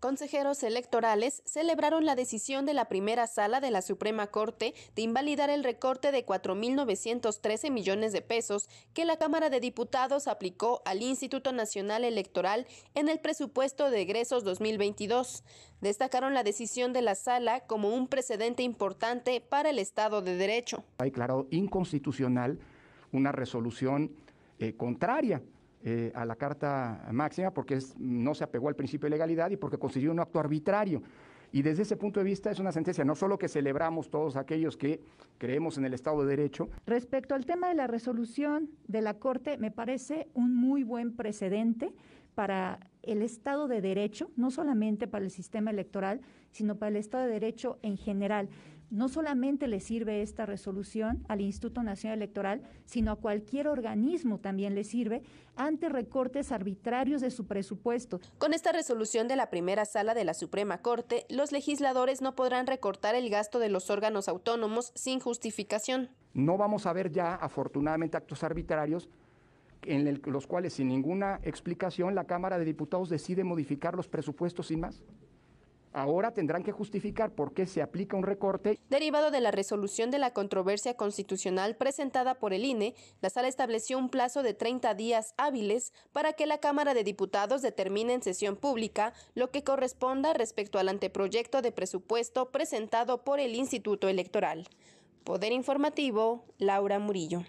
Consejeros electorales celebraron la decisión de la primera sala de la Suprema Corte de invalidar el recorte de 4.913 millones de pesos que la Cámara de Diputados aplicó al Instituto Nacional Electoral en el presupuesto de egresos 2022. Destacaron la decisión de la sala como un precedente importante para el Estado de Derecho. Ha declarado inconstitucional una resolución eh, contraria eh, a la Carta Máxima porque no se apegó al principio de legalidad y porque consiguió un acto arbitrario. Y desde ese punto de vista es una sentencia, no solo que celebramos todos aquellos que creemos en el Estado de Derecho. Respecto al tema de la resolución de la Corte, me parece un muy buen precedente para el Estado de Derecho, no solamente para el sistema electoral, sino para el Estado de Derecho en general. No solamente le sirve esta resolución al Instituto Nacional Electoral, sino a cualquier organismo también le sirve ante recortes arbitrarios de su presupuesto. Con esta resolución de la primera sala de la Suprema Corte, los legisladores no podrán recortar el gasto de los órganos autónomos sin justificación. No vamos a ver ya, afortunadamente, actos arbitrarios en los cuales sin ninguna explicación la Cámara de Diputados decide modificar los presupuestos sin más. Ahora tendrán que justificar por qué se aplica un recorte. Derivado de la resolución de la controversia constitucional presentada por el INE, la sala estableció un plazo de 30 días hábiles para que la Cámara de Diputados determine en sesión pública lo que corresponda respecto al anteproyecto de presupuesto presentado por el Instituto Electoral. Poder Informativo, Laura Murillo.